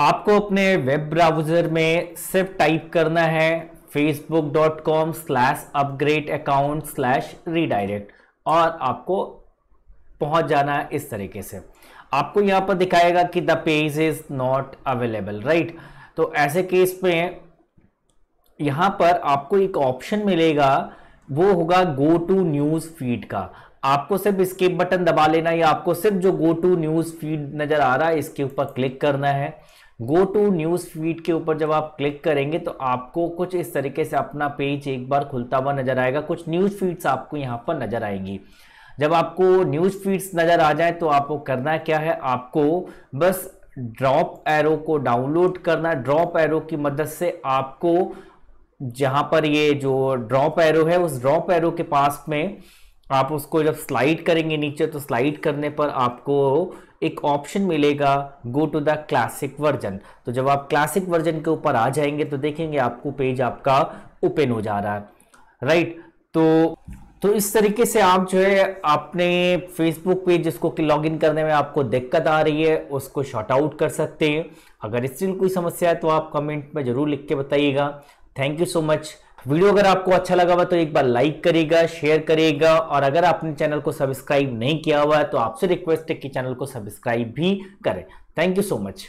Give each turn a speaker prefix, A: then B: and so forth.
A: आपको अपने web browser में सिर्फ टाइप करना है Facebook dot com slash upgrade account slash redirect और आपको पहुंच जाना है इस तरीके से आपको यहां पर दिखाएगा कि the page is not available right तो ऐसे केस में यहां पर आपको एक ऑप्शन मिलेगा वो होगा गो टू न्यूज़ फीड का आपको सिर्फ स्केप बटन दबा लेना या आपको सिर्फ जो गो टू न्यूज़ फीड नज़र आ रहा है इसके ऊपर क्लिक करना है गो टू न्यूज़ फीड के ऊपर जब आप क्लिक करेंगे तो आपको कुछ इस तरीके से अपना पेज एक बार खुलता हुआ नजर आएगा कुछ न्यूज़ फीड्स आपको यहाँ पर नजर आएंगी जब आपको न्यूज़ फीड्स नज़र आ जाए तो आपको करना क्या है आपको बस ड्रॉप एरो को डाउनलोड करना ड्रॉप एरो की मदद से आपको जहाँ पर ये जो ड्रॉप एरो है उस ड्रॉप एरो के पास में आप उसको जब स्लाइड करेंगे नीचे तो स्लाइड करने पर आपको एक ऑप्शन मिलेगा go to the classic version तो जब आप क्लासिक वर्जन के ऊपर आ जाएंगे तो देखेंगे आपको पेज आपका ओपन हो जा रहा है राइट तो तो इस तरीके से आप जो है आपने फेसबुक पेज जिसको कि लॉगिन करने में आपको दिक्कत आ रही है उसको शॉर्ट आउट कर सकते हैं अगर स्टिल कोई समस्या है तो आप कमेंट में ज़रूर लिख के बताइएगा thank you so much video अगर आपको अच्छा लगा हुआ तो एक बार लाइक करेगा शेयर करेगा और अगर आपने चैनल को सब्सक्राइब नहीं किया हुआ है तो आपसे रिक्वेस्ट है कि चैनल को सब्सक्राइब भी करें थैंक यू सो मच